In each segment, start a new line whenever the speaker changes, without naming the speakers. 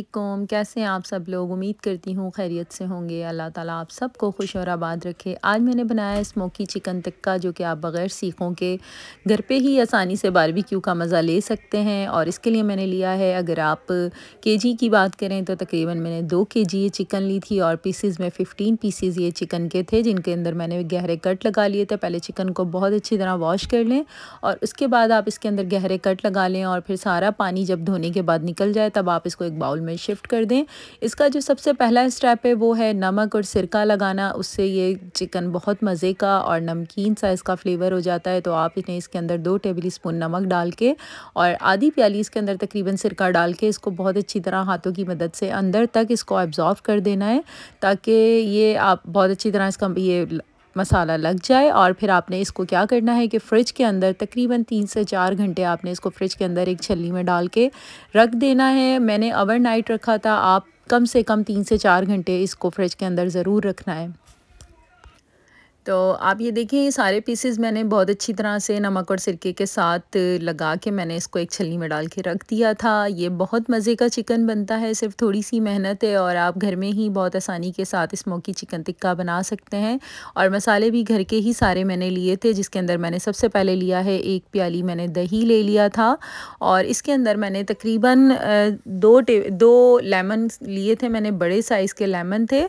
असलम कैसे हैं आप सब लोग उम्मीद करती हूँ खैरियत से होंगे अल्लाह ताला आप सबको खुश और आबाद रखे आज मैंने बनाया स्मोकी चिकन टिक्का जो कि आप बग़ैर सीखों के घर पे ही आसानी से बारबेक्यू का मज़ा ले सकते हैं और इसके लिए मैंने लिया है अगर आप केजी की बात करें तो तकरीबन मैंने दो के जी ये चिकन ली थी और पीसीज में फ़िफ्टीन पीसीज ये चिकन के थे जिनके अंदर मैंने गहरे कट लगा लिए थे पहले चिकन को बहुत अच्छी तरह वॉश कर लें और उसके बाद आप इसके अंदर गहरे कट लगा लें और फिर सारा पानी जब धोने के बाद निकल जाए तब आप इसको एक बाउल में शिफ्ट कर दें इसका जो सबसे पहला स्टेप है वो है नमक और सिरका लगाना उससे ये चिकन बहुत मज़े का और नमकीन सा इसका फ्लेवर हो जाता है तो आप इन्हें इसके अंदर दो टेबल स्पून नमक डाल के और आधी प्याली इसके अंदर तकरीबन सिरका डाल के इसको बहुत अच्छी तरह हाथों की मदद से अंदर तक इसको एब्ज़ॉर्व कर देना है ताकि ये आप बहुत अच्छी तरह इसका ये मसाला लग जाए और फिर आपने इसको क्या करना है कि फ्रिज के अंदर तकरीबन तीन से चार घंटे आपने इसको फ्रिज के अंदर एक छली में डाल के रख देना है मैंने नाइट रखा था आप कम से कम तीन से चार घंटे इसको फ्रिज के अंदर ज़रूर रखना है तो आप ये देखें ये सारे पीसेस मैंने बहुत अच्छी तरह से नमक और सिरके के साथ लगा के मैंने इसको एक छलनी में डाल के रख दिया था ये बहुत मज़े का चिकन बनता है सिर्फ थोड़ी सी मेहनत है और आप घर में ही बहुत आसानी के साथ इस मौकी चिकन टिक्का बना सकते हैं और मसाले भी घर के ही सारे मैंने लिए थे जिसके अंदर मैंने सबसे पहले लिया है एक प्याली मैंने दही ले लिया था और इसके अंदर मैंने तकरीबन दो दो लेमन लिए थे मैंने बड़े साइज़ के लेमन थे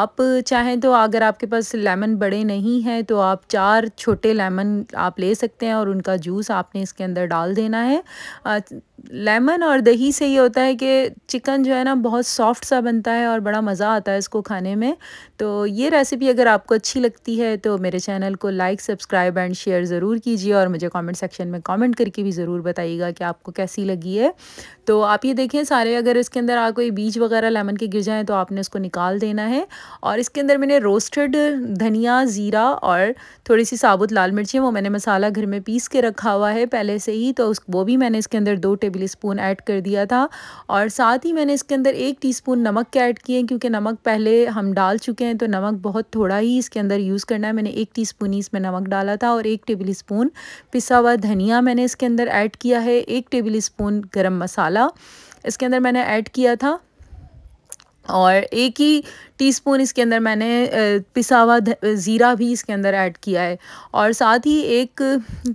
आप चाहें तो अगर आपके पास लेमन बड़े नहीं है तो आप चार छोटे लेमन आप ले सकते हैं और उनका जूस आपने इसके अंदर डाल देना है लेमन और दही से ये होता है कि चिकन जो है ना बहुत सॉफ्ट सा बनता है और बड़ा मज़ा आता है इसको खाने में तो ये रेसिपी अगर आपको अच्छी लगती है तो मेरे चैनल को लाइक सब्सक्राइब एंड शेयर ज़रूर कीजिए और मुझे कमेंट सेक्शन में कमेंट करके भी ज़रूर बताइएगा कि आपको कैसी लगी है तो आप ये देखें सारे अगर इसके अंदर आ कोई बीज वगैरह लेमन के गिर जाएँ तो आपने उसको निकाल देना है और इसके अंदर मैंने रोस्टेड धनिया ज़ीरा और थोड़ी सी साबुत लाल मिर्ची वो मैंने मसाला घर में पीस के रखा हुआ है पहले से ही तो उस वो भी मैंने इसके अंदर दो टेबल स्पून ऐड कर दिया था और साथ ही मैंने इसके अंदर एक टीस्पून नमक के ऐड किए क्योंकि नमक पहले हम डाल चुके हैं तो नमक बहुत थोड़ा ही इसके अंदर यूज़ करना है मैंने एक स्पून ही इसमें नमक डाला था और एक टेबल स्पून पिसा हुआ धनिया मैंने इसके अंदर ऐड किया है एक टेबल स्पून गर्म मसाला इसके अंदर मैंने ऐड किया था और एक ही टीस्पून इसके अंदर मैंने पिसा हुआ ज़ीरा भी इसके अंदर ऐड किया है और साथ ही एक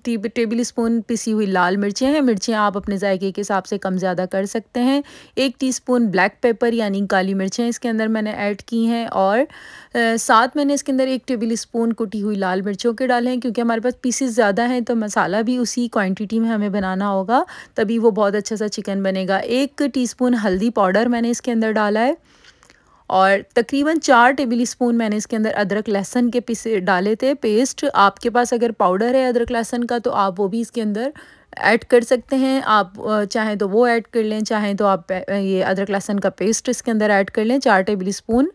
टेबल स्पून पिसी हुई लाल मिर्चें हैं मिर्चें आप अपने जायके के हिसाब से कम ज़्यादा कर सकते हैं एक टीस्पून ब्लैक पेपर यानी काली मिर्चें इसके अंदर मैंने ऐड की हैं और साथ मैंने इसके अंदर एक टेबल स्पून कुटी हुई लाल मिर्चों के डाले हैं क्योंकि हमारे पास पीसीस ज़्यादा हैं तो मसाला भी उसी क्वान्टिटी में हमें बनाना होगा तभी वो बहुत अच्छा सा चिकन बनेगा एक टी हल्दी पाउडर मैंने इसके अंदर डाला है और तकरीबन चार टेबल स्पून मैंने इसके अंदर अदरक लहसन के पीसे डाले थे पेस्ट आपके पास अगर पाउडर है अदरक लहसन का तो आप वो भी इसके अंदर ऐड कर सकते हैं आप चाहें तो वो ऐड कर लें चाहें तो आप ये अदरक लहसन का पेस्ट इसके अंदर ऐड कर लें चार टेबल स्पून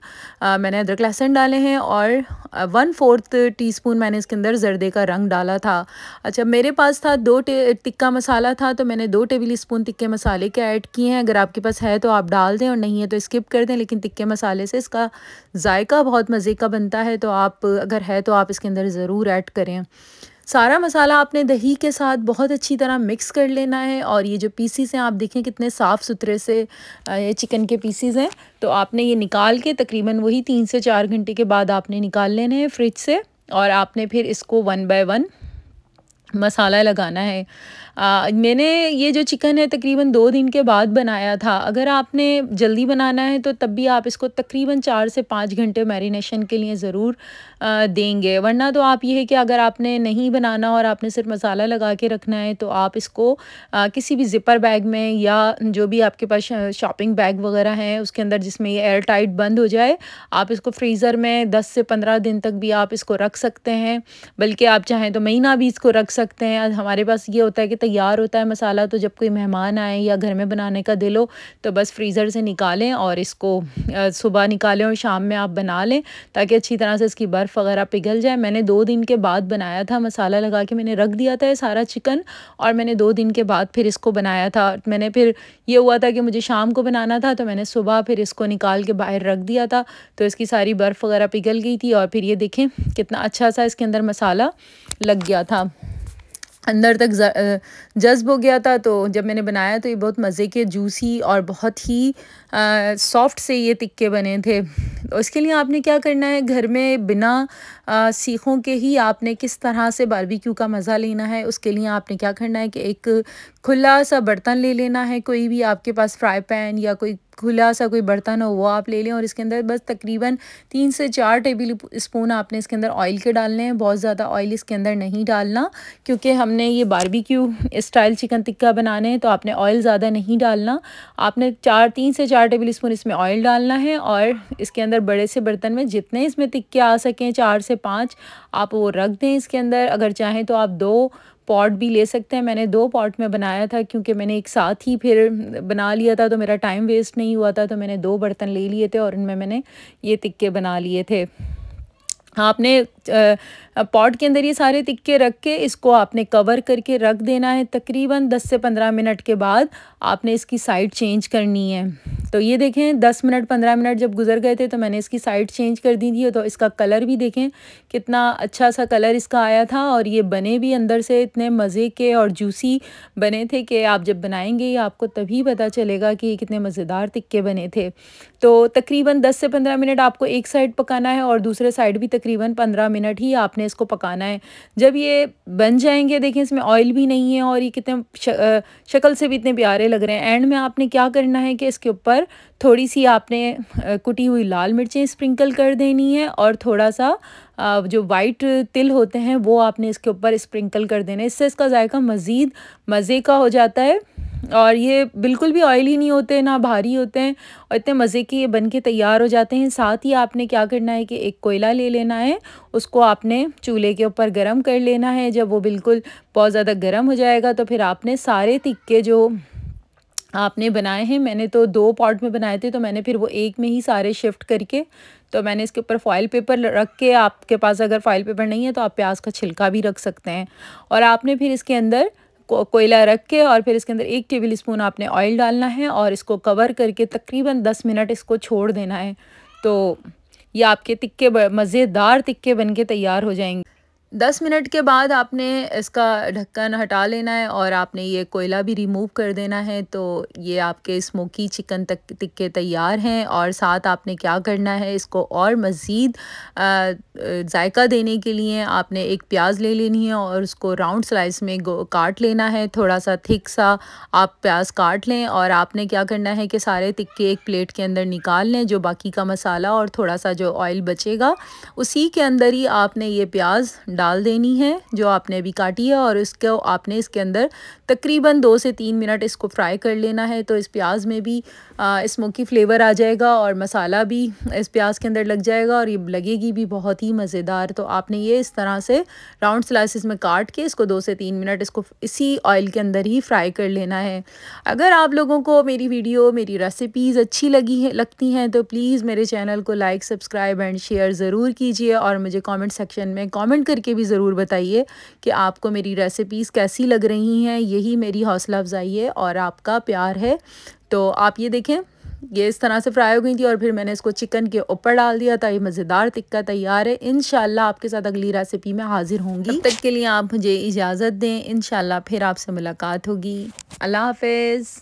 मैंने अदरक लहसन डाले हैं और वन फोर्थ टीस्पून मैंने इसके अंदर जर्दे का रंग डाला था अच्छा मेरे पास था दो टिक्का मसाला था तो मैंने दो टेबल स्पून तिक्के मसाले के ऐड किए हैं अगर आपके पास है तो आप डाल दें और नहीं है तो स्किप कर दें लेकिन तिक्के मसाले से इसका जायका बहुत मज़े का बनता है तो आप अगर है तो आप इसके अंदर ज़रूर ऐड करें सारा मसाला आपने दही के साथ बहुत अच्छी तरह मिक्स कर लेना है और ये जो पीसीस हैं आप देखें कितने साफ़ सुथरे से ये चिकन के पीसीस हैं तो आपने ये निकाल के तकरीबन वही तीन से चार घंटे के बाद आपने निकाल लेने हैं फ्रिज से और आपने फिर इसको वन बाय वन मसाला लगाना है आ, मैंने ये जो चिकन है तकरीबन दो दिन के बाद बनाया था अगर आपने जल्दी बनाना है तो तब भी आप इसको तकरीबन चार से पाँच घंटे मैरिनेशन के लिए ज़रूर देंगे वरना तो आप ये है कि अगर आपने नहीं बनाना और आपने सिर्फ मसाला लगा के रखना है तो आप इसको आ, किसी भी ज़िपर बैग में या जो भी आपके पास शॉपिंग बैग वगैरह हैं उसके अंदर जिसमें ये एयर टाइट बंद हो जाए आप इसको फ्रीज़र में दस से पंद्रह दिन तक भी आप इसको रख सकते हैं बल्कि आप चाहें तो महीना भी इसको रख सकते सकते हैं हमारे पास ये होता है कि तैयार होता है मसाला तो जब कोई मेहमान आए या घर में बनाने का दिल हो तो बस फ्रीज़र से निकालें और इसको सुबह निकालें और शाम में आप बना लें ताकि अच्छी तरह से इसकी बर्फ़ वगैरह पिघल जाए मैंने दो दिन के बाद बनाया था मसाला लगा के मैंने रख दिया था सारा चिकन और मैंने दो दिन के बाद फिर इसको बनाया था मैंने फिर ये हुआ था कि मुझे शाम को बनाना था तो मैंने सुबह फिर इसको निकाल के बाहर रख दिया था तो इसकी सारी बर्फ़ वगैरह पिघल गई थी और फिर ये देखें कितना अच्छा सा इसके अंदर मसाला लग गया था अंदर तक जज्ब हो गया था तो जब मैंने बनाया तो ये बहुत मज़े के जूसी और बहुत ही सॉफ्ट से ये टिक्के बने थे तो इसके लिए आपने क्या करना है घर में बिना आ, सीखों के ही आपने किस तरह से बारबेक्यू का मज़ा लेना है उसके लिए आपने क्या करना है कि एक खुला सा बर्तन ले लेना है कोई भी आपके पास फ्राई पैन या कोई खुला सा कोई बर्तन हो वो आप ले लें और इसके अंदर बस तकरीबन तीन से चार टेबल स्पून आपने इसके अंदर ऑयल के डालने हैं बहुत ज़्यादा ऑयल इसके अंदर नहीं डालना क्योंकि हमने ये बारबेक्यू स्टाइल चिकन टिक्का बनाने हैं तो आपने ऑयल ज़्यादा नहीं डालना आपने चार तीन से चार टेबल स्पून इसमें ऑयल डालना है और इसके अंदर बड़े से बर्तन में जितने इसमें टिक्के आ सकें चार से पाँच आप वो रख दें इसके अंदर अगर चाहें तो आप दो पॉट भी ले सकते हैं मैंने दो पॉट में बनाया था क्योंकि मैंने एक साथ ही फिर बना लिया था तो मेरा टाइम वेस्ट नहीं हुआ था तो मैंने दो बर्तन ले लिए थे और इनमें मैंने ये तिक्के बना लिए थे आपने पॉट के अंदर ये सारे तिक्के रख के इसको आपने कवर करके रख देना है तकरीबन 10 से 15 मिनट के बाद आपने इसकी साइड चेंज करनी है तो ये देखें दस मिनट पंद्रह मिनट जब गुजर गए थे तो मैंने इसकी साइड चेंज कर दी थी तो इसका कलर भी देखें कितना अच्छा सा कलर इसका आया था और ये बने भी अंदर से इतने मज़े के और जूसी बने थे कि आप जब बनाएंगे आपको तभी पता चलेगा कि ये कितने मज़ेदार टिक्के बने थे तो तकरीबन दस से पंद्रह मिनट आपको एक साइड पकाना है और दूसरे साइड भी तकरीबन पंद्रह मिनट ही आपने इसको पकाना है जब ये बन जाएंगे देखें इसमें ऑयल भी नहीं है और ये कितने शक्ल से भी इतने प्यारे लग रहे हैं एंड में आपने क्या करना है कि इसके ऊपर पर थोड़ी सी आपने कुटी हुई लाल मिर्चें स्प्रिंकल कर देनी है और थोड़ा सा जो वाइट तिल होते हैं वो आपने इसके ऊपर स्प्रिंकल कर है इससे इसका जायका मज़ीद मज़े का हो जाता है और ये बिल्कुल भी ऑयली नहीं होते ना भारी होते हैं और इतने मज़े के ये बन के तैयार हो जाते हैं साथ ही आपने क्या करना है कि एक कोयला ले लेना है उसको आपने चूल्हे के ऊपर गर्म कर लेना है जब वो बिल्कुल बहुत ज़्यादा गर्म हो जाएगा तो फिर आपने सारे तिक्के जो आपने बनाए हैं मैंने तो दो पॉट में बनाए थे तो मैंने फिर वो एक में ही सारे शिफ्ट करके तो मैंने इसके ऊपर फॉइल पेपर रख के आपके पास अगर फॉइल पेपर नहीं है तो आप प्याज का छिलका भी रख सकते हैं और आपने फिर इसके अंदर को, कोयला रख के और फिर इसके अंदर एक टेबल स्पून आपने ऑयल डालना है और इसको कवर करके तकरीबन दस मिनट इसको छोड़ देना है तो ये आपके तिक्के मज़ेदार तिक्के बन के तैयार हो जाएंगे दस मिनट के बाद आपने इसका ढक्कन हटा लेना है और आपने ये कोयला भी रिमूव कर देना है तो ये आपके स्मोकी चिकन तक टिक्के तैयार हैं और साथ आपने क्या करना है इसको और मज़ीद जायका देने के लिए आपने एक प्याज ले लेनी है और उसको राउंड स्लाइस में काट लेना है थोड़ा सा थिक सा आप प्याज काट लें और आपने क्या करना है कि सारे टिक्के एक प्लेट के अंदर निकाल लें जो बाकी का मसाला और थोड़ा सा जो ऑयल बचेगा उसी के अंदर ही आपने ये प्याज डाल देनी है जो आपने अभी काटी है और इसको आपने इसके अंदर तकरीबन दो से तीन मिनट इसको फ्राई कर लेना है तो इस प्याज में भी स्मोकी फ्लेवर आ जाएगा और मसाला भी इस प्याज के अंदर लग जाएगा और ये लगेगी भी बहुत ही मज़ेदार तो आपने ये इस तरह से राउंड स्लाइसिस में काट के इसको दो से तीन मिनट इसको इसी ऑयल के अंदर ही फ्राई कर लेना है अगर आप लोगों को मेरी वीडियो मेरी रेसिपीज़ अच्छी लगी है लगती हैं तो प्लीज़ मेरे चैनल को लाइक सब्सक्राइब एंड शेयर ज़रूर कीजिए और मुझे कमेंट सेक्शन में कमेंट करके करके भी ज़रूर बताइए कि आपको मेरी रेसिपीज़ कैसी लग रही हैं यही मेरी हौसला अफजाई है और आपका प्यार है तो आप ये देखें ये इस तरह से फ्राई हो गई थी और फिर मैंने इसको चिकन के ऊपर डाल दिया था ये मज़ेदार टिक्का तैयार है इन आपके साथ अगली रेसिपी में हाजिर होंगी तब तक के लिए आप मुझे इजाज़त दें इन फिर आपसे मुलाकात होगी अल्लाह हाफिज़